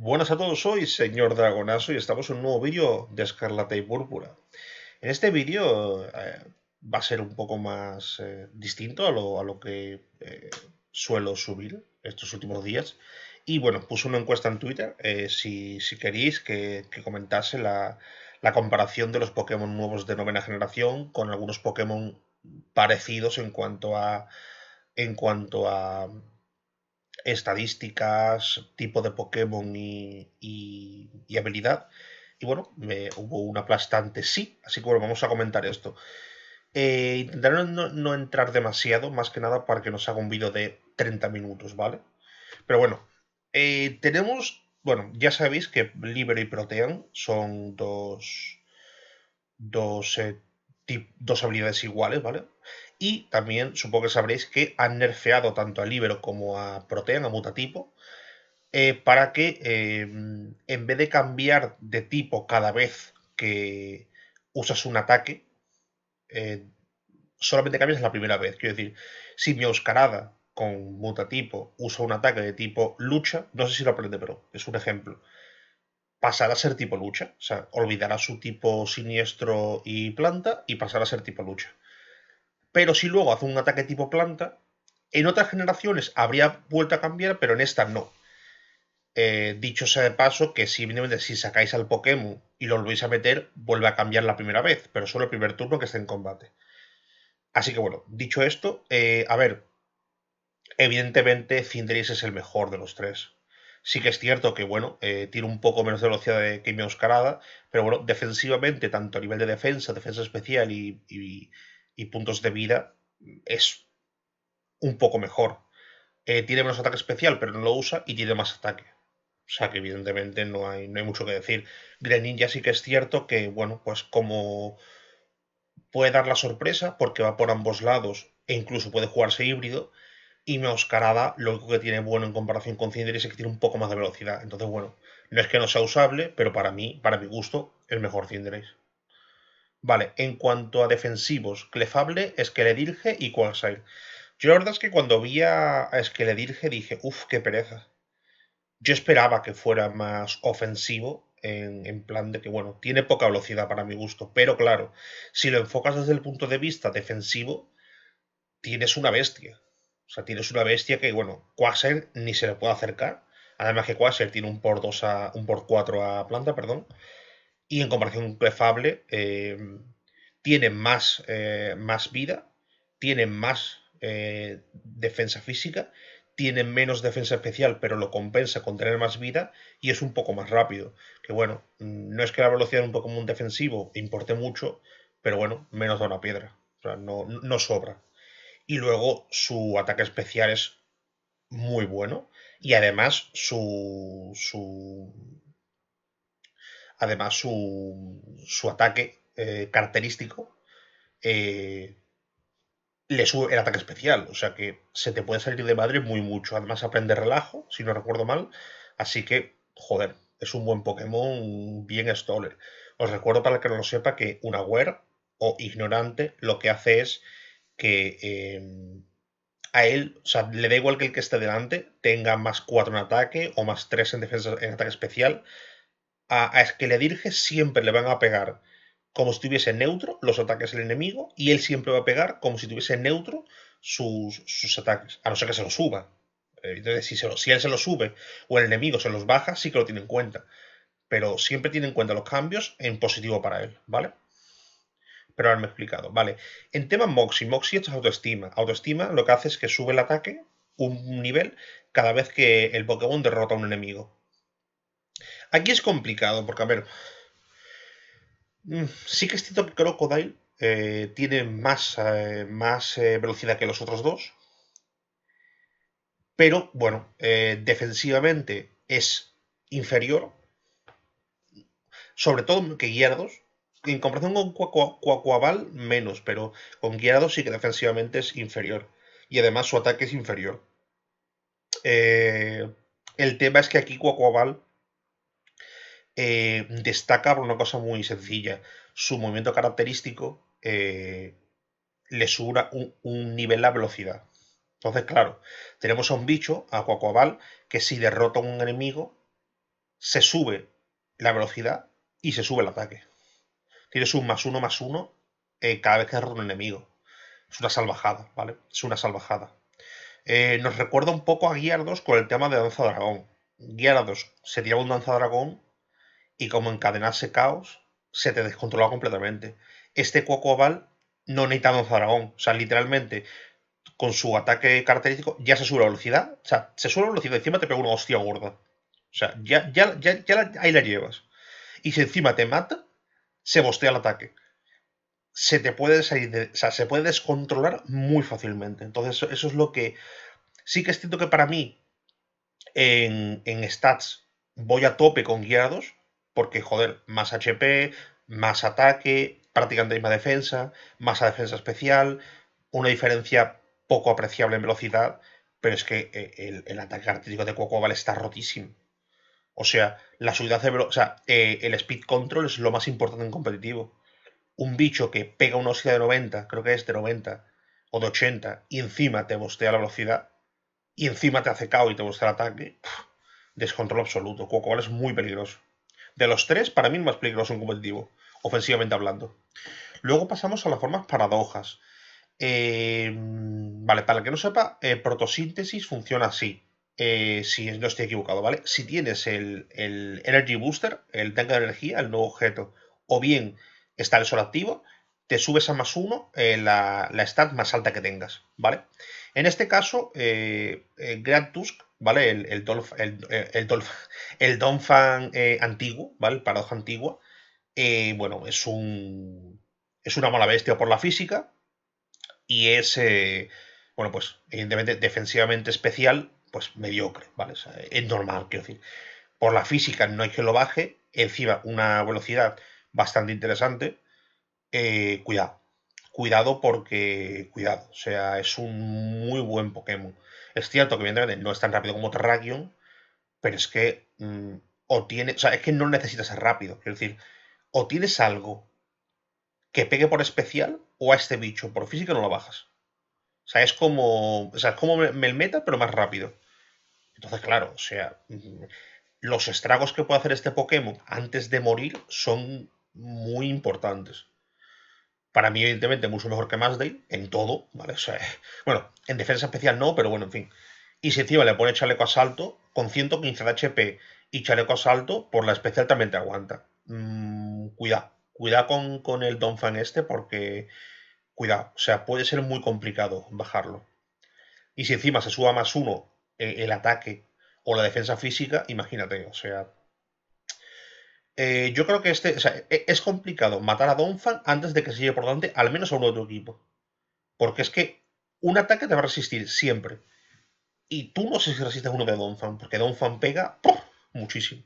Buenas a todos, soy señor Dragonazo y estamos en un nuevo vídeo de Escarlata y Púrpura. En este vídeo eh, va a ser un poco más eh, distinto a lo, que eh, suelo subir estos últimos días. Y bueno, puse una encuesta en Twitter si, queréis que, comentase la, la, comparación de los Pokémon nuevos de novena generación con algunos Pokémon parecidos en cuanto a en cuanto a estadísticas, tipo de Pokémon y, habilidad. Y bueno, hubo un aplastante sí, así que bueno, vamos a comentar esto. Eh, intentaré no, entrar demasiado, más que nada para que nos haga un vídeo de 30 minutos, ¿vale? Pero bueno, eh, tenemos, bueno, ya sabéis que Libre y Protean son dos, dos, eh, dos habilidades iguales, ¿vale? Y también supongo que sabréis que han nerfeado tanto a Libero como a Protean, a Mutatipo, eh, para que eh, en vez de cambiar de tipo cada vez que usas un ataque, eh, solamente cambias la primera vez. Quiero decir, si mi Oscarada con Mutatipo usa un ataque de tipo lucha, no sé si lo aprende, pero es un ejemplo pasará a ser tipo lucha. O sea, olvidará su tipo siniestro y planta y pasará a ser tipo lucha. Pero si luego hace un ataque tipo planta, en otras generaciones habría vuelto a cambiar, pero en esta no. Eh, dicho sea de paso, que si sacáis al Pokémon y lo volvéis a meter, vuelve a cambiar la primera vez, pero solo el primer turno que esté en combate. Así que bueno, dicho esto, eh, a ver, evidentemente Cinderace es el mejor de los tres. Sí que es cierto que, bueno, eh, tiene un poco menos de velocidad que mi Oscarada, pero bueno, defensivamente, tanto a nivel de defensa, defensa especial y, y puntos de vida es un poco mejor. Eh, tiene menos ataque especial, pero no lo usa y tiene más ataque. O sea que evidentemente no hay, no hay mucho que decir. Greninja sí que es cierto que, bueno, pues como puede dar la sorpresa porque va por ambos lados e incluso puede jugarse híbrido. Y Meoscarada lo único que tiene bueno en comparación con Cinder es que tiene un poco más de velocidad. Entonces, bueno, no es que no sea usable, pero para mí, para mi gusto, es mejor Cinderace. Vale, en cuanto a defensivos, Clefable, Esqueledirge y Quagsire. Yo la verdad es que cuando vi a Esqueledirge dije, uff, qué pereza. Yo esperaba que fuera más ofensivo, en, en, plan de que, bueno, tiene poca velocidad para mi gusto, pero claro, si lo enfocas desde el punto de vista defensivo, tienes una bestia. O sea, tienes una bestia que, bueno, Quagsire ni se le puede acercar. Además que Quagsire tiene un por a. un por 4 a planta, perdón y en comparación con Clefable eh, tiene más, eh, más vida, tiene más eh, defensa física, tiene menos defensa especial, pero lo compensa con tener más vida y es un poco más rápido. Que bueno, mm, no es que la velocidad de un Pokémon defensivo importe mucho, pero bueno, menos da una piedra. O sea, no, no sobra. Y luego su ataque especial es muy bueno. Y además su, su Además, su, ataque eh, característico eh, le sube el ataque especial. O sea que se te puede salir de madre muy mucho. Además, aprende relajo, si no recuerdo mal. Así que, joder, es un buen Pokémon, bien Stoller. Os recuerdo para el que no lo sepa que un aware o ignorante lo que hace es que em, a él, o sea, le da igual que el que esté delante tenga más 4 en ataque o más 3 en defensa en ataque especial, a, le dirige siempre le van a pegar como si tuviese neutro los ataques del enemigo y él siempre va a pegar como si tuviese neutro sus, ataques, a no ser que se los suba. Entonces, si, se si él se lo sube o el enemigo se los baja, sí que lo tiene en cuenta. Pero siempre tiene en cuenta los cambios en positivo para él, ¿vale? Pero ahora me he explicado, ¿vale? En tema Moxie, Moxie esto es autoestima. Autoestima lo que hace es que sube el ataque un nivel cada vez que el Pokémon derrota a un enemigo. Aquí es complicado, porque a ver. Mm, sí que este Top Crocodile eh, tiene más, eh, más eh, velocidad que los otros dos. Pero bueno, defensivamente es inferior. Sobre todo que Guiardos. En comparación con Cuacuabal, menos, pero con Guiados sí que defensivamente es inferior. Y además su ataque es inferior. el tema es que aquí Cuacuabal eh, destaca por una cosa muy sencilla. Su movimiento característico eh, le sube un, nivel a velocidad. Entonces, claro, tenemos a un bicho, a Cuacuabal, que si derrota a un enemigo, se sube la velocidad y se sube el ataque. Tienes un más uno más uno eh, cada vez que derrota un enemigo. Es una salvajada, ¿vale? Es una salvajada. nos recuerda un poco a Guiardos con el tema de Danza Dragón. Guiardos se tiraba un Danza Dragón y como encadenase caos, se te descontrolaba completamente. Este Cuoco Oval no necesita un Zaraón. O sea, literalmente, con su ataque característico, ya se sube la velocidad. O sea, se sube la velocidad, encima te pega una hostia gorda. O sea, ya, ya, ahí la llevas. Y si encima te mata, se bostea el ataque. Se te puede salir o sea, se puede descontrolar muy fácilmente. Entonces, eso, es lo que. Sí que es cierto que para mí, en stats, voy a tope con guiados, porque, joder, más HP, más ataque, prácticamente misma defensa, más defensa especial, una diferencia poco apreciable en velocidad, pero es que eh, el, ataque artístico de Cuacobal está rotísimo. O sea, la subida de o sea, eh, el speed control es lo más importante en competitivo. Un bicho que pega una oscila de 90, creo que es de 90 o de 80, y encima te bostea la velocidad, y encima te hace cao y te bostea el ataque, descontrol absoluto. Cuacobal es muy peligroso. De los tres, para mí el más peligroso en competitivo, ofensivamente hablando. Luego pasamos a las formas paradojas. Eh, vale, para el que no sepa, eh, protosíntesis funciona así. Eh, si no estoy equivocado, ¿vale? Si tienes el, Energy Booster, el tanque de energía, el nuevo objeto, o bien está el sol activo, te subes a más uno la, la stat más alta que tengas, ¿vale? En este caso, Grand Tusk ¿vale? El, el, el, eh, el, el Donphan eh, antiguo, ¿vale? El paradoja antigua. Eh, bueno, es un. Es una mala bestia por la física. Y es. bueno, pues, evidentemente, defensivamente especial, pues mediocre, ¿vale? es normal, quiero decir. Por la física no hay que lo baje. Encima, una velocidad bastante interesante. cuidado. Cuidado porque. Cuidado. O sea, es un muy buen Pokémon. Es cierto que evidentemente no es tan rápido como Terrakion, pero es que mm, es que no necesitas ser rápido, Es decir, o tienes algo que pegue por especial o a este bicho por física no lo bajas. O sea, es como, o sea, es como pero más rápido. Entonces, claro, o sea, mm, los estragos que puede hacer este Pokémon antes de morir son muy importantes para mí, evidentemente, mucho mejor que Masday en todo, ¿vale? bueno, en defensa especial no, pero bueno, en fin. Y si encima le pone chaleco asalto, con 115 de HP y chaleco asalto, por la especial también te aguanta. Mm, cuidado, cuidado con, con el fan este, porque cuidado, o sea, puede ser muy complicado bajarlo. Y si encima se suba más uno eh, el ataque o la defensa física, imagínate, o sea, eh, yo creo que este, e, es complicado matar a Donphan antes de que se lleve por delante al menos a uno de tu equipo. Porque es que un ataque te va a resistir siempre. Y tú no sé si resistes uno de Donphan, porque Donphan pega muchísimo.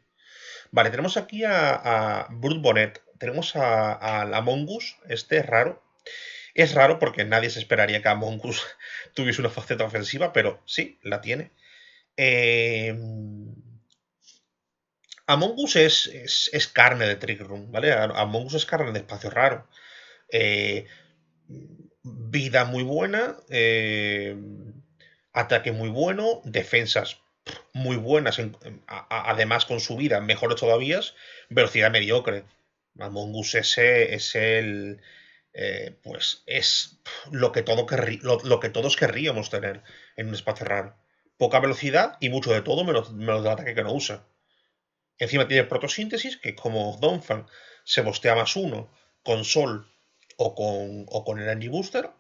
Vale, tenemos aquí a, a Bonnet, tenemos a, a la Mongus, este es raro. Es raro porque nadie se esperaría que a Mongus tuviese una faceta ofensiva, pero sí, la tiene. Eh, Among Us es, carne de Trick Room, ¿vale? Among Us es carne de espacio raro. Eh, vida muy buena, eh, ataque muy bueno, defensas muy buenas, además con su vida mejores todavía, velocidad mediocre. Among Us es el... Eh, pues es lo que, lo, que todos querríamos tener en un espacio raro. Poca velocidad y mucho de todo menos, menos ataque que no usa. Encima tiene protosíntesis, que como Donphan se bostea más uno con Sol o con, con el Energy Booster.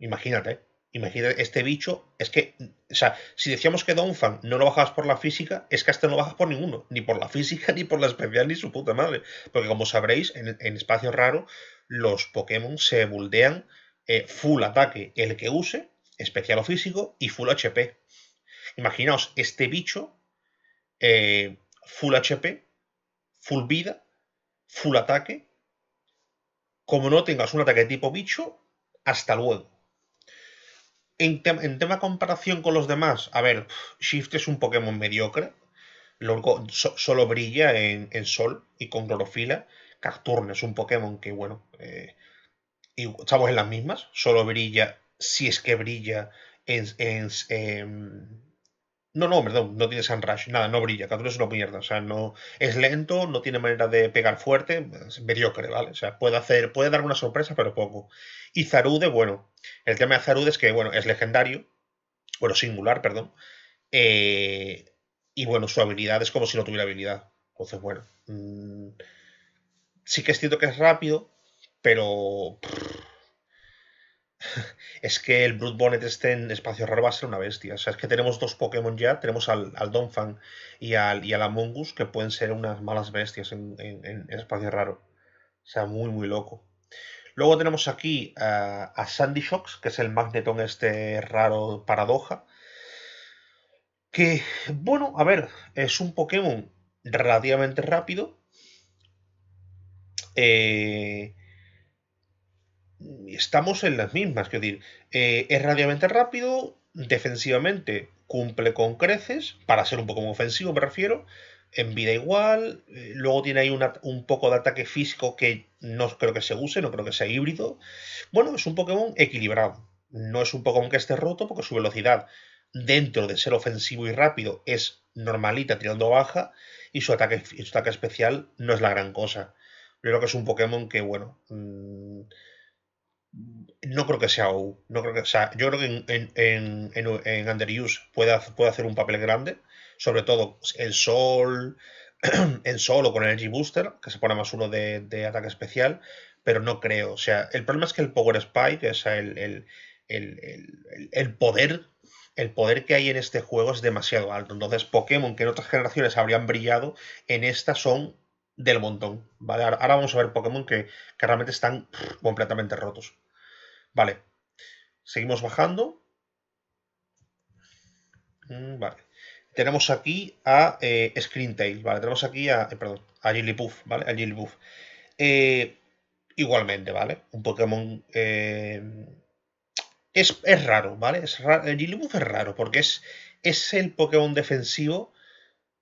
Imagínate, imagínate este bicho. Es que, o sea, si decíamos que Donphan no lo bajabas por la física, es que hasta no bajas por ninguno, ni por la física, ni por la especial, ni su puta madre. Porque como sabréis, en, en espacio raro, los Pokémon se buldean eh, full ataque el que use, especial o físico, y full HP. Imaginaos este bicho. Eh, full HP, full vida, full ataque. Como no tengas un ataque tipo bicho, hasta luego. En, tema de tema comparación con los demás, a ver, Shift es un Pokémon mediocre. solo brilla en, sol y con clorofila. Cacturne es un Pokémon que, bueno, eh, y estamos en las mismas. Solo brilla, si es que brilla, en no, no, perdón, no tiene Sunrush, nada, no brilla, Cthulhu es una mierda, o sea, no, es lento, no tiene manera de pegar fuerte, es mediocre, ¿vale? O sea, puede hacer, puede dar una sorpresa, pero poco. Y Zarude, bueno, el tema de Zarude es que, bueno, es legendario, bueno, singular, perdón, eh, y bueno, su habilidad es como si no tuviera habilidad, entonces, bueno, mm, sí que es cierto que es rápido, pero... es que el Brute Bonnet este en espacio raro va a ser una bestia. O sea, es que tenemos dos Pokémon ya, tenemos al, Donphan y al, y Amongus, que pueden ser unas malas bestias en, espacio raro. O sea, muy, muy loco. Luego tenemos aquí eh, a Sandy Shocks, que es el Magneton este raro paradoja. Que, bueno, a ver, es un Pokémon relativamente rápido. Eh, estamos en las mismas. Quiero decir, eh, es radiamente rápido, defensivamente cumple con creces, para ser un poco ofensivo me refiero, en vida igual, eh, luego tiene ahí un poco de ataque físico que no creo que se use, no creo que sea híbrido. Bueno, es un Pokémon equilibrado, no es un Pokémon que esté roto porque su velocidad dentro de ser ofensivo y rápido es normalita tirando baja y su ataque, su especial no es la gran cosa. creo que es un Pokémon que, bueno, mm, no creo que sea U. No creo que, o sea, yo creo que en, en, Underuse puede, hacer un papel grande, sobre todo en Sol, en Sol o con Energy Booster, que se pone más uno de, ataque especial, pero no creo. O sea, el problema es que el Power Spike, que es el, poder el poder que hay en este juego es demasiado alto. Entonces, Pokémon que en otras generaciones habrían brillado, en esta son del montón. ¿vale? Ahora vamos a ver Pokémon que, que realmente están completamente rotos. Vale. Seguimos bajando. Mm, vale. Tenemos aquí a eh, Screen Tail, ¿vale? Tenemos aquí a, eh, perdón, a ¿vale? A Jigglypuff. Eh, igualmente, ¿vale? Un Pokémon... Es, raro, ¿vale? Es raro, es raro porque es, es el Pokémon defensivo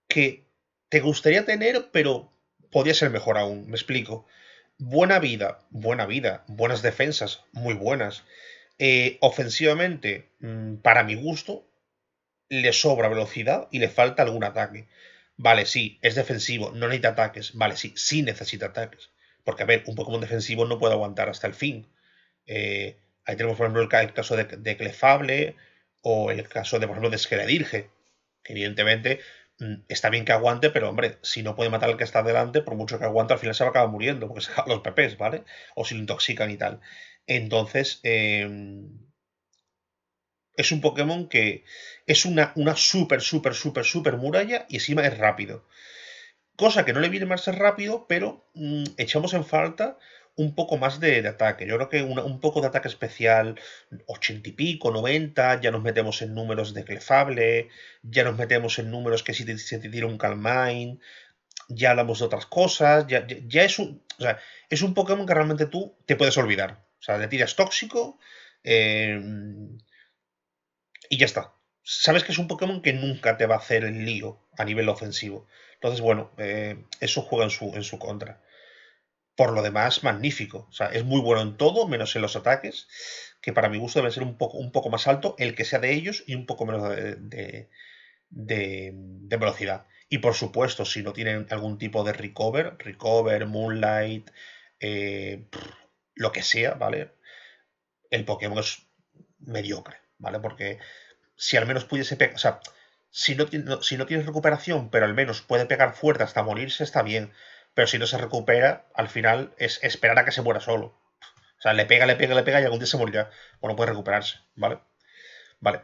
que te gustaría tener, pero podría ser mejor aún, me explico buena vida, buena vida, buenas defensas, muy buenas. Eh, ofensivamente, mm, para mi gusto, le sobra velocidad y le falta algún ataque. Vale, sí, es defensivo, no necesita ataques. Vale, sí, sí necesita ataques. Porque, a ver, un Pokémon defensivo no puede aguantar hasta el fin. Eh, ahí tenemos, por ejemplo, el, caso de, Clefable o el caso, de, por ejemplo, de Skredirge. evidentemente, Mm, está bien que aguante, pero hombre, si no puede matar al que está delante, por mucho que aguante, al final se va a acabar muriendo, porque se los pepes, ¿vale? O si lo intoxican y tal. Entonces, em, es un Pokémon que es una, una súper, súper, súper, súper muralla y encima es rápido. Cosa que no le viene mal ser rápido, pero mm, echamos en falta un poco más de, ataque. Yo creo que un poco de ataque especial, 80 y pico, 90, ya nos metemos en números de Clefable, ya nos metemos en números que si te, dieron un Calm Mind, ya hablamos de otras cosas, ya, es, un, es un Pokémon que realmente tú te puedes olvidar. O sea, le tiras tóxico em, y ya está. Sabes que es un Pokémon que nunca te va a hacer el lío a nivel ofensivo. Entonces, bueno, eh, eso juega en su, en su contra por lo demás, magnífico. O sea, es muy bueno en todo, menos en los ataques, que para mi gusto debe ser un poco, un poco más alto el que sea de ellos y un poco menos de, velocidad. Y por supuesto, si no tienen algún tipo de recover, recover, moonlight, eh, lo que sea, ¿vale? El Pokémon es mediocre, ¿vale? Porque si al menos pudiese pegar, o sea, si no, si no tienes recuperación, pero al menos puede pegar fuerte hasta morirse, está bien pero si no se recupera, al final es esperar a que se muera solo. O sea, le pega, le pega, le pega y algún día se morirá. O no puede recuperarse, ¿vale? Vale.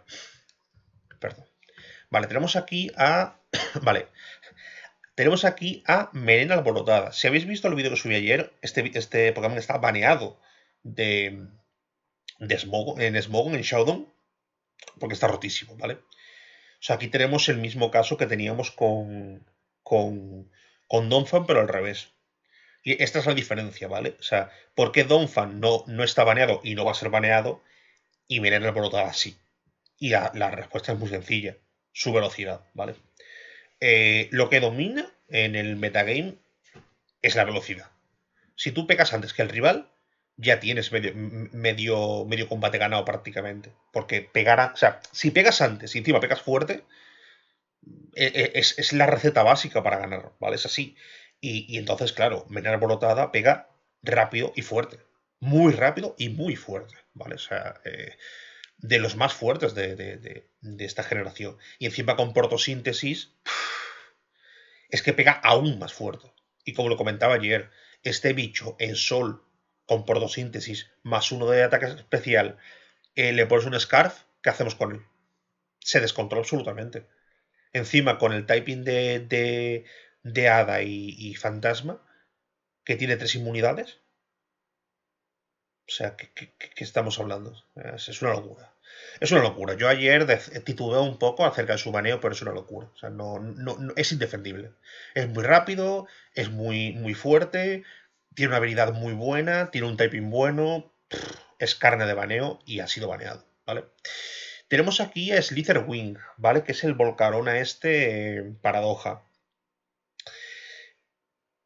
Perdón. Vale, tenemos aquí a... vale. Tenemos aquí a Merena Alborotada. Si habéis visto el vídeo que subí ayer, este, este Pokémon está baneado de, de Smogon, en Smogon, en Showdown porque está rotísimo, ¿vale? O sea, aquí tenemos el mismo caso que teníamos con, con con Donphan, pero al revés. Y esta es la diferencia, ¿vale? O sea, ¿por qué Donphan no, no está baneado y no va a ser baneado? Y el brota así. Y la, la, respuesta es muy sencilla. Su velocidad, ¿vale? Eh, lo que domina en el metagame es la velocidad. Si tú pegas antes que el rival, ya tienes medio, medio, combate ganado prácticamente. Porque pegará, o sea, si pegas antes y encima pegas fuerte, e, e, es, la receta básica para ganar, ¿vale? Es así. Y, entonces, claro, Menor Bolotada pega rápido y fuerte. Muy rápido y muy fuerte, ¿vale? O sea, eh, de los más fuertes de, esta generación. Y encima con portosíntesis es que pega aún más fuerte. Y como lo comentaba ayer, este bicho en sol con portosíntesis más uno de ataque especial, eh, le pones un scarf, ¿qué hacemos con él? Se descontrola absolutamente encima con el typing de, de, de hada y, fantasma, que tiene tres inmunidades. O sea, ¿qué, estamos hablando? Es, una locura. Es una locura. Yo ayer titubeé un poco acerca de su baneo, pero es una locura. O sea, no, no, es indefendible. Es muy rápido, es muy, muy fuerte, tiene una habilidad muy buena, tiene un typing bueno, es carne de baneo y ha sido baneado, ¿vale? Tenemos aquí a Slitherwing, ¿vale? Que es el volcarón a este paradoja.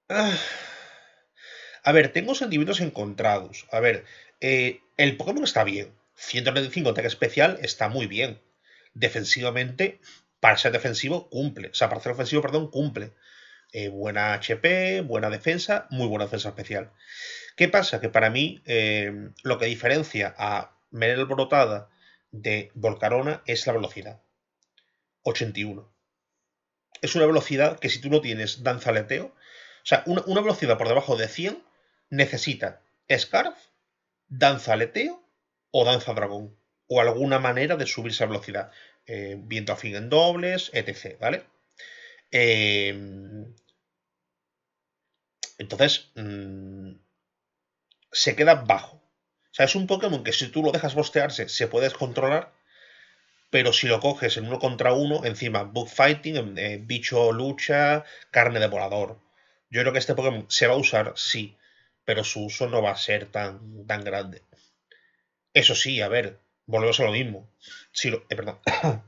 Ah. A ver, tengo sentimientos encontrados. A ver, eh, el Pokémon está bien. 135 ataque especial está muy bien. Defensivamente, para ser defensivo, cumple. O sea, para ser ofensivo, perdón, cumple. Eh, buena HP, buena defensa, muy buena defensa especial. ¿Qué pasa? Que para mí eh, lo que diferencia a Merel Brotada de Volcarona es la velocidad. 81. Es una velocidad que si tú no tienes danzaleteo, o sea, una, velocidad por debajo de 100 necesita scarf, danzaleteo o danza dragón, o alguna manera de subir a velocidad. Eh, viento viento fin en dobles, etc. ¿Vale? Eh, entonces, mm, se queda bajo. O sea, es un Pokémon que si tú lo dejas bostearse, se puedes controlar, pero si lo coges en uno contra uno, encima Bug Fighting, em, eh, bicho lucha, carne de volador. Yo creo que este Pokémon se va a usar, sí, pero su uso no va a ser tan, tan grande. Eso sí, a ver, volvemos a lo mismo. Si lo, eh, perdón.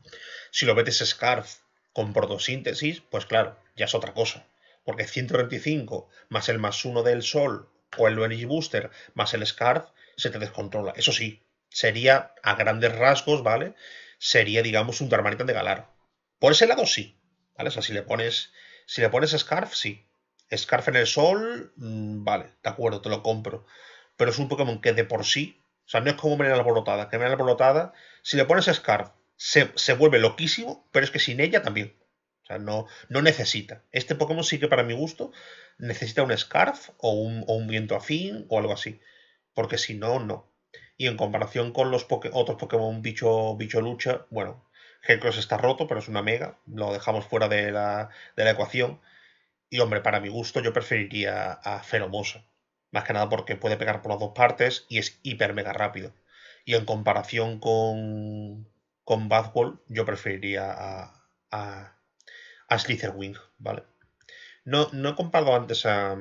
si lo metes Scarf con protosíntesis, pues claro, ya es otra cosa. Porque 125 más el más uno del Sol o el Energy Booster más el Scarf se te descontrola. Eso sí, sería a grandes rasgos, ¿vale? Sería, digamos, un Darmanitan de Galar. Por ese lado sí, ¿vale? O sea, si le pones, si le pones Scarf, sí. Scarf en el sol, mm, vale, de acuerdo, te lo compro. Pero es un Pokémon que de por sí, o sea, no es como una Alborotada, que la Alborotada, si le pones Scarf, se, se, vuelve loquísimo, pero es que sin ella también. O sea, no, no necesita. Este Pokémon sí que para mi gusto necesita un Scarf o un viento afín o algo así porque si no, no. Y en comparación con los otros Pokémon bicho, lucha, bueno, Hercules está roto, pero es una mega, lo dejamos fuera de la, de la ecuación. Y hombre, para mi gusto yo preferiría a Feromosa. Más que nada porque puede pegar por las dos partes y es hiper mega rápido. Y en comparación con, con yo preferiría a, a, a ¿vale? No, no he comparado antes a,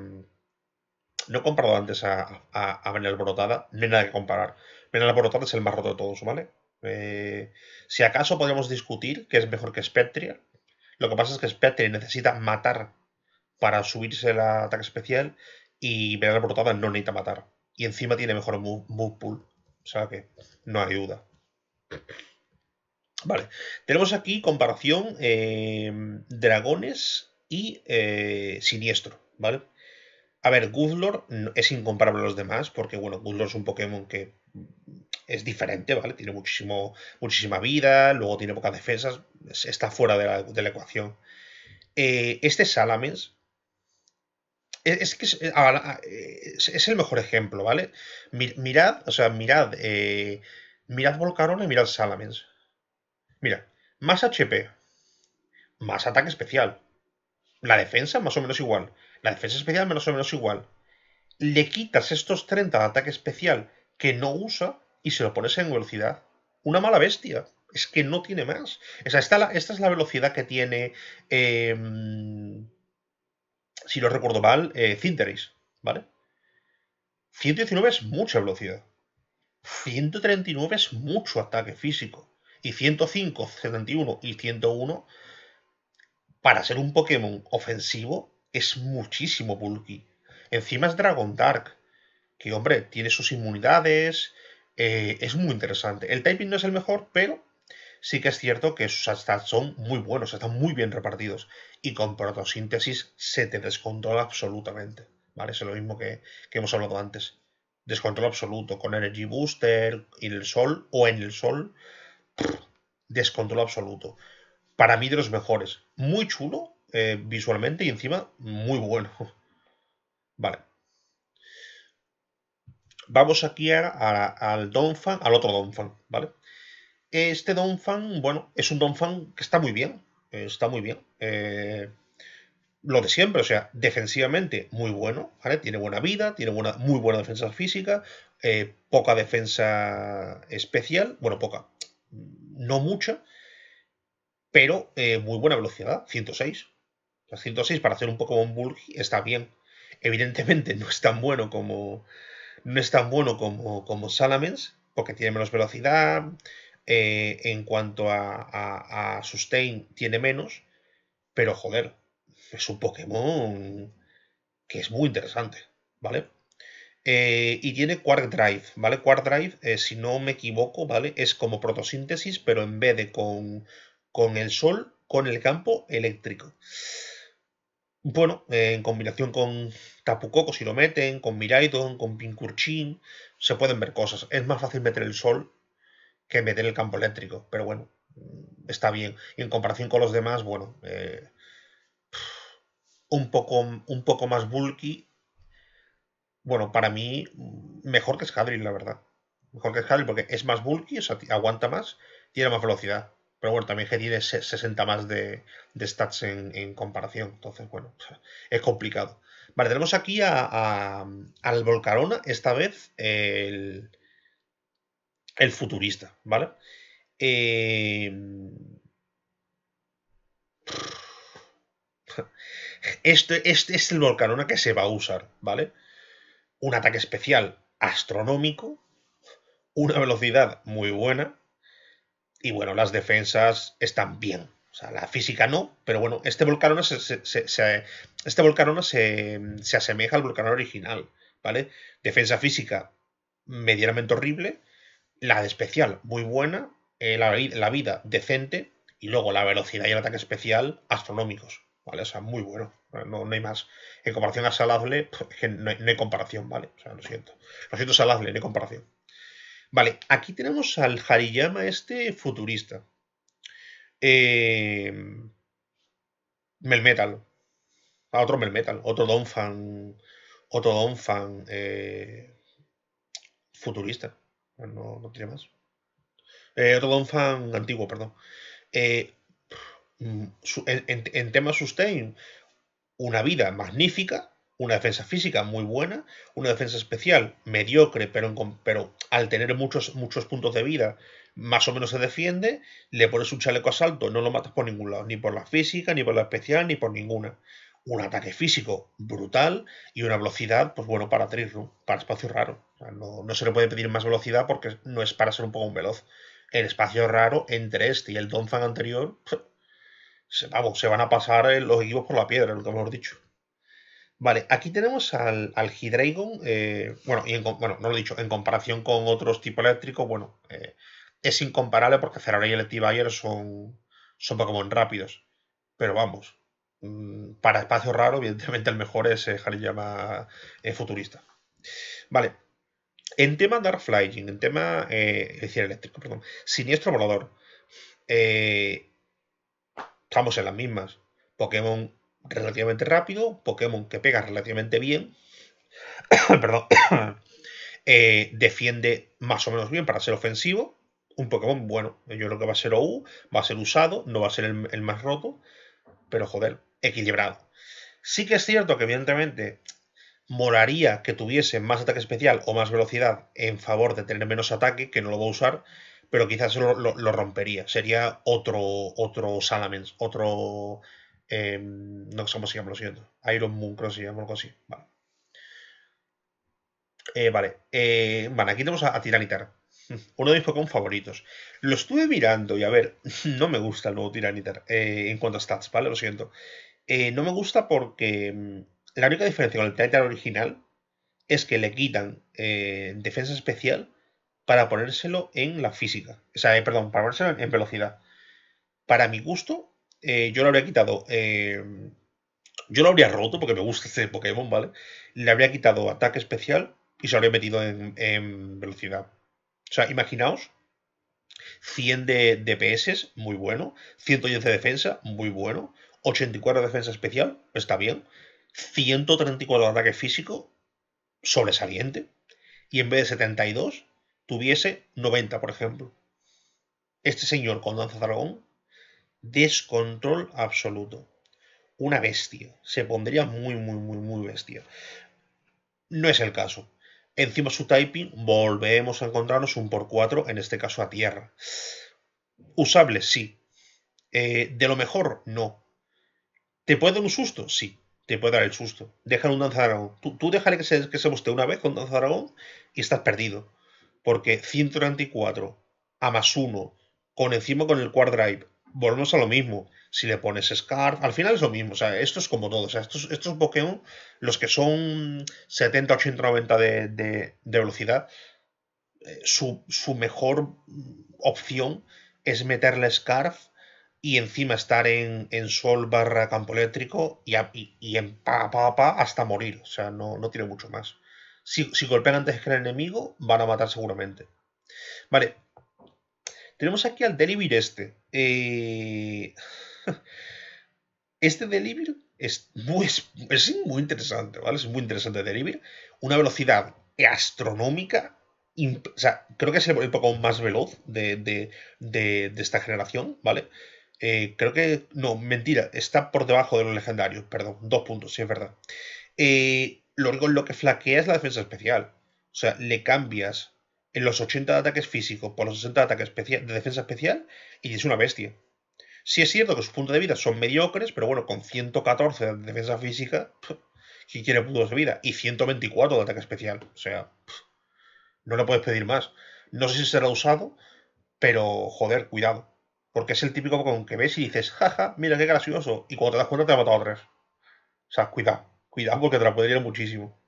no he comparado antes a, a, Brotada, no hay nada que comparar. Venal Brotada es el más roto de todos, ¿vale? Eh, si acaso podríamos discutir que es mejor que Spectria. Lo que pasa es que Spectria necesita matar para subirse el ataque especial y Venel Brotada no necesita matar. Y encima tiene mejor move, pool. O sea que no hay duda. Vale, tenemos aquí comparación eh, dragones y eh, siniestro, ¿vale? A ver, Guzlor es incomparable a los demás, porque bueno, Guzlor es un Pokémon que es diferente, ¿vale? Tiene muchísimo, muchísima vida, luego tiene pocas defensas, está fuera de la, ecuación. Eh, este Salamence e, eh, es, el mejor ejemplo, ¿vale? Mirad, o sea, mirad, eh, mirad Volcarona y mirad Salamence. Mira, más HP, más ataque especial. La defensa más o menos igual la defensa especial menos o menos igual. Le quitas estos 30 de ataque especial que no usa y se lo pones en velocidad. Una mala bestia. Es que no tiene más. esta, es la velocidad que tiene. Eh, si lo recuerdo mal, eh, Cinteris. ¿Vale? 119 es mucha velocidad. 139 es mucho ataque físico. Y 105, 71 y 101, para ser un Pokémon ofensivo, es muchísimo bulky. Encima es Dragon Dark, que hombre, tiene sus inmunidades, eh, es muy interesante. El typing no es el mejor, pero sí que es cierto que sus stats son muy buenos, están muy bien repartidos. Y con protosíntesis se te descontrola absolutamente. ¿Vale? Es lo mismo que, hemos hablado antes. Descontrol absoluto. Con Energy Booster, en el sol o en el sol. descontrol absoluto. Para mí de los mejores. Muy chulo, eh, visualmente y encima muy bueno. Vale. Vamos aquí al Don al al otro fan ¿vale? Este fan bueno, es un fan que está muy bien, eh, está muy bien. Eh, lo de siempre, o sea, defensivamente muy bueno, Tiene buena vida, tiene buena, muy buena defensa física, poca defensa especial, bueno, poca, no mucha, pero muy buena velocidad, 106, 106 para hacer un Pokémon Bulky está bien. Evidentemente no es tan bueno como. No es tan bueno como, como Salamence, porque tiene menos velocidad. Eh, en cuanto a, Sustain, tiene menos. Pero joder, es un Pokémon que es muy interesante, ¿vale? Eh, y tiene Quark Drive, ¿vale? Quark Drive, eh, si no me equivoco, ¿vale? Es como protosíntesis, pero en vez de con, con el sol, con el campo eléctrico bueno, eh, en combinación con Tapucoco, si lo meten, con Miraidon, con Pinkurchin, se pueden ver cosas. Es más fácil meter el sol que meter el campo eléctrico, pero bueno, mm, está bien. Y en comparación con los demás, bueno, eh, un, poco, un poco más bulky. Bueno, para mí, mm, mejor que Scadrill, la verdad. Mejor que Scadrill porque es más bulky, o aguanta más, tiene más velocidad. Pero bueno, también que tiene 60 más de, stats en, comparación. Entonces, bueno, es complicado. Vale, tenemos aquí al Volcarona, esta vez el, el futurista, ¿vale? Eh, este, este, este, es el Volcarona que se va a usar, ¿vale? Un ataque especial astronómico, una velocidad muy buena, y bueno, las defensas están bien. O sea, la física no, pero bueno, este Volcarona se, se, este se, asemeja al Volcarona original, ¿vale? Defensa física medianamente horrible, la de especial muy buena, eh, la, vida decente y luego la velocidad y el ataque especial astronómicos, ¿vale? O sea, muy bueno, no, no hay más. En comparación a Salazle, no, no, hay, comparación, ¿vale? O sea, lo siento. Lo siento, Salazle, no hay comparación. Vale, aquí tenemos al Hariyama este futurista. Eh, Melmetal. Ah, otro Melmetal, otro fan, otro don fan, eh, futurista. No, tiene más. Eh, otro Donphan antiguo, perdón. Eh, mm, en tema sustain, una vida magnífica, una defensa física muy buena, una defensa especial mediocre, pero, pero al tener muchos, muchos puntos de vida, más o menos se defiende, le pones un chaleco asalto, no lo matas por ningún lado, ni por la física, ni por la especial, ni por ninguna. Un ataque físico brutal y una velocidad, pues bueno, para tris, para espacio raro. no, se le puede pedir más velocidad porque no es para ser un poco un veloz. El espacio raro entre este y el Donphan anterior, se, vamos, se van a pasar eh, los equipos por la piedra, lo que hemos dicho. Vale, aquí tenemos al, al eh, bueno, y no lo he dicho, en comparación con otros tipos eléctricos, bueno, eh, es incomparable porque cerrar y Electivire son, son Pokémon rápidos. Pero vamos, mm, para espacio raro, evidentemente el mejor es el eh, futurista. Vale, en tema Dark Flying, en tema, es decir, eléctrico, perdón, siniestro volador, estamos en las mismas. Pokémon relativamente rápido, Pokémon que pega relativamente bien, perdón, eh, defiende más o menos bien para ser ofensivo, un Pokémon bueno, yo creo que va a ser OU, va a ser usado, no va a ser el, más roto, pero joder, equilibrado. Sí que es cierto que evidentemente moraría que tuviese más ataque especial o más velocidad en favor de tener menos ataque, que no lo va a usar, pero quizás lo, rompería. Sería otro, otro Salamence, otro Em, no sé cómo se llama, lo siento. Iron Moon, creo que se algo así. Eh, vale. Eh, vale. aquí tenemos a, Tiranitar. Uno de mis Pokémon favoritos. Lo estuve mirando y a ver, no me gusta el nuevo Tiranitar eh, en cuanto a stats, ¿vale? Lo siento. Eh, no me gusta porque mm, la única diferencia con el Tiranitar original es que le quitan defensa especial para ponérselo en la física. O sea, perdón, para ponérselo en velocidad. Para mi gusto, eh, yo lo habría quitado. Eh, yo lo habría roto porque me gusta este Pokémon, ¿vale? Le habría quitado ataque especial y se habría metido en, en velocidad. O sea, imaginaos 100 de DPS, muy bueno. 111 de defensa, muy bueno. 84 de defensa especial, está bien. 134 de ataque físico, sobresaliente. Y en vez de 72, tuviese 90, por ejemplo. Este señor con Danza Dragón descontrol absoluto. Una bestia. Se pondría muy, muy, muy, muy bestia. No es el caso. Encima su typing, volvemos a encontrarnos un por 4 en este caso a tierra. Usable, sí. Eh, de lo mejor, no. ¿Te puede dar un susto? Sí, te puede dar el susto. deja un danzadragón. Tú, tú déjale que se, que se una vez con danzadragón y estás perdido. Porque 134 a más 1 con encima con el quad drive volvemos a lo mismo. Si le pones Scarf, al final es lo mismo. O sea, esto es como todo. O estos, estos Pokémon, los que son 70, 80, 90 de, velocidad, eh, su, mejor opción es meterle Scarf y encima estar en, en sol barra campo eléctrico y, y, en pa, pa, pa hasta morir. O sea, no, no tiene mucho más. Si, si golpean antes que el enemigo, van a matar seguramente. Vale, tenemos aquí al Delivir este. Eh, este delivery es muy, muy interesante, ¿vale? Es muy interesante el Una velocidad astronómica. O sea, creo que es el Pokémon más veloz de, esta generación, ¿vale? Eh, creo que. No, mentira. Está por debajo de los legendarios. Perdón. Dos puntos, sí es verdad. Eh, lo, lo que flaquea es la defensa especial. O sea, le cambias en los 80 de ataques físicos por los 60 de ataques de defensa especial y es una bestia. Si es cierto que sus puntos de vida son mediocres, pero bueno, con 114 de defensa física, ¿quién quiere puntos de vida? Y 124 de ataque especial. O sea, no le puedes pedir más. No sé si será usado, pero joder, cuidado. Porque es el típico con que ves y dices, jaja, mira qué gracioso. Y cuando te das cuenta te ha matado a tres. O sea, cuidado, cuidado porque te la podría ir muchísimo.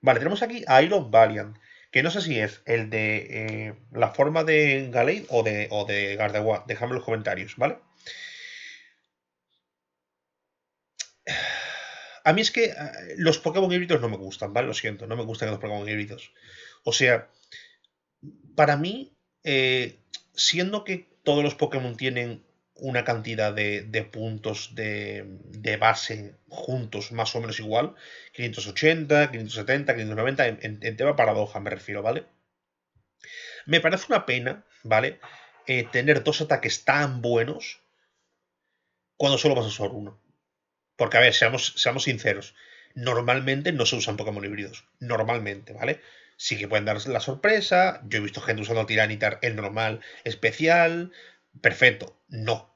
Vale, tenemos aquí a Iron Valiant que no sé si es el de eh, la forma de Galeid o de, o de Dejadme en los comentarios, ¿vale? A mí es que eh, los Pokémon híbridos no me gustan, ¿vale? Lo siento, no me gustan los Pokémon híbridos. O sea, para mí, eh, siendo que todos los Pokémon tienen una cantidad de, puntos de, base juntos más o menos igual, 580, 570, 590, en, tema paradoja me refiero, ¿vale? Me parece una pena, ¿vale? Eh, tener dos ataques tan buenos cuando solo vas a usar uno. Porque, a ver, seamos, seamos sinceros, normalmente no se usan Pokémon híbridos, normalmente, ¿vale? sí que pueden dar la sorpresa. Yo he visto gente usando Tiranitar el normal especial perfecto, no.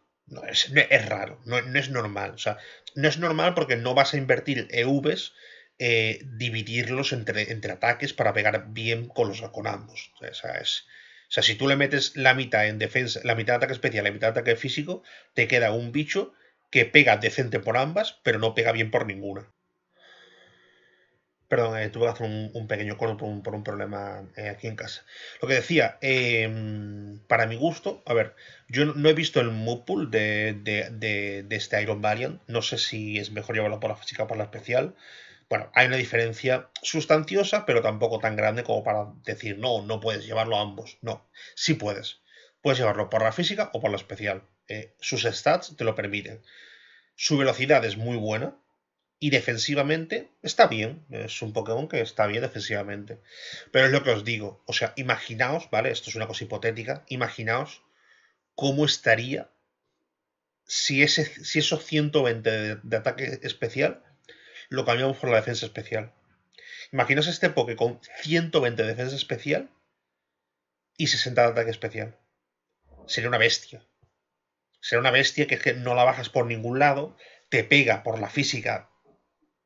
es, raro, no, es normal. sea, no es normal porque no vas a invertir EVs, eh, dividirlos entre, ataques para pegar bien con los con ambos. O sea, es, o sea, si tú le metes la mitad en defensa, la mitad de ataque especial, la mitad de ataque físico, te queda un bicho que pega decente por ambas, pero no pega bien por ninguna. Perdón, eh, tuve que hacer un, pequeño coro por, un, problema eh, aquí en casa. Lo que decía, em, para mi gusto, a ver, yo no he visto el mood de, de, de, este Iron Variant. No sé si es mejor llevarlo por la física o por la especial. Bueno, hay una diferencia sustanciosa, pero tampoco tan grande como para decir, no, no puedes llevarlo a ambos. No, sí puedes. Puedes llevarlo por la física o por la especial. Eh, sus stats te lo permiten. Su velocidad es muy buena, y defensivamente está bien, es un Pokémon que está bien defensivamente. Pero es lo que os digo, o sea, imaginaos, ¿vale? Esto es una cosa hipotética, imaginaos cómo estaría si, ese, si esos 120 de, ataque especial lo cambiamos por la defensa especial. Imaginaos este Poké con 120 de defensa especial y 60 de ataque especial. Sería una bestia. Sería una bestia que, que no la bajas por ningún lado, te pega por la física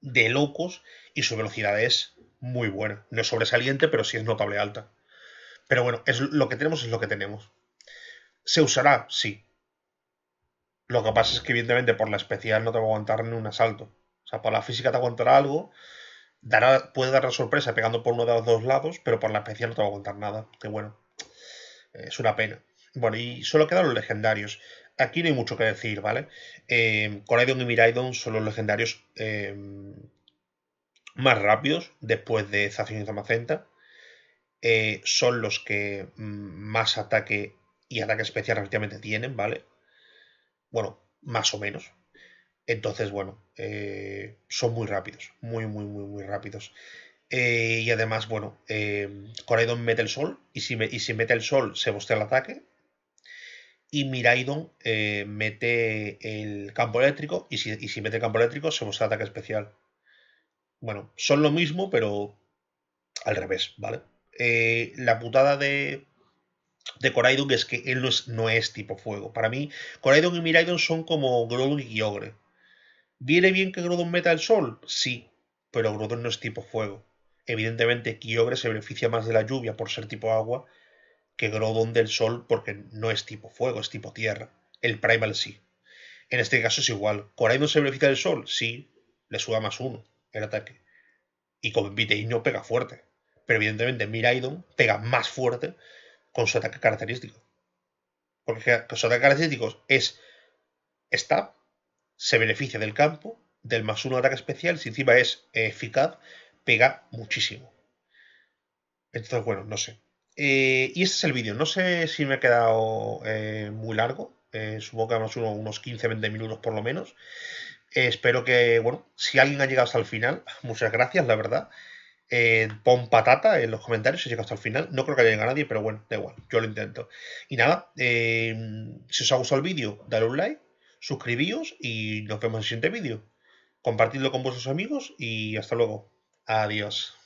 de locos y su velocidad es muy buena. No es sobresaliente, pero sí es notable alta. Pero bueno, es lo que tenemos es lo que tenemos. ¿Se usará? Sí. Lo que pasa es que, evidentemente, por la especial no te va a aguantar ni un asalto. O sea, por la física te aguantará algo. Dará, puede dar la sorpresa pegando por uno de los dos lados, pero por la especial no te va a aguantar nada. Que bueno. Es una pena. Bueno, y solo quedan los legendarios aquí no hay mucho que decir, ¿vale? Eh, Coraidon y Miraidon son los legendarios eh, más rápidos después de Zacian y Zamacenta. Eh, son los que mm, más ataque y ataque especial relativamente tienen, ¿vale? Bueno, más o menos. Entonces, bueno, eh, son muy rápidos, muy, muy, muy, muy rápidos. y además, bueno, Coraidon mete el sol y si, y si mete el sol se bostea el ataque y Miraidon eh, mete el campo eléctrico y si, mete campo eléctrico se muestra ataque especial. Bueno, son lo mismo, pero al revés, ¿vale? Eh, la putada de, Coraidon es que él no es, no es tipo fuego. Para mí, Coraidon y Miraidon son como Grodon y Kyogre. ¿Viene bien que Grodon meta el sol? Sí, pero Grodon no es tipo fuego. Evidentemente, Kyogre se beneficia más de la lluvia por ser tipo agua que Grodon del Sol porque no es tipo fuego, es tipo tierra. El Primal sí. En este caso es igual. ¿Coraidon se beneficia del Sol? Sí, le suba más uno el ataque. Y con no pega fuerte. Pero evidentemente Miraidon pega más fuerte con su ataque característico. Porque su ataque característico es stab, se beneficia del campo, del más uno ataque especial, si encima es eficaz, pega muchísimo. Entonces, bueno, no sé. Eh, y este es el vídeo. No sé si me ha quedado eh, muy largo. Eh, supongo que vamos unos 15-20 minutos por lo menos. espero que, bueno, si alguien ha llegado hasta el final, muchas gracias, la verdad. pon patata en los comentarios si llega hasta el final. No creo que haya llegado nadie, pero bueno, da igual, yo lo intento. Y nada, si os ha gustado el vídeo, dale un like, suscribíos y nos vemos en el siguiente vídeo. Compartidlo con vuestros amigos y hasta luego. Adiós.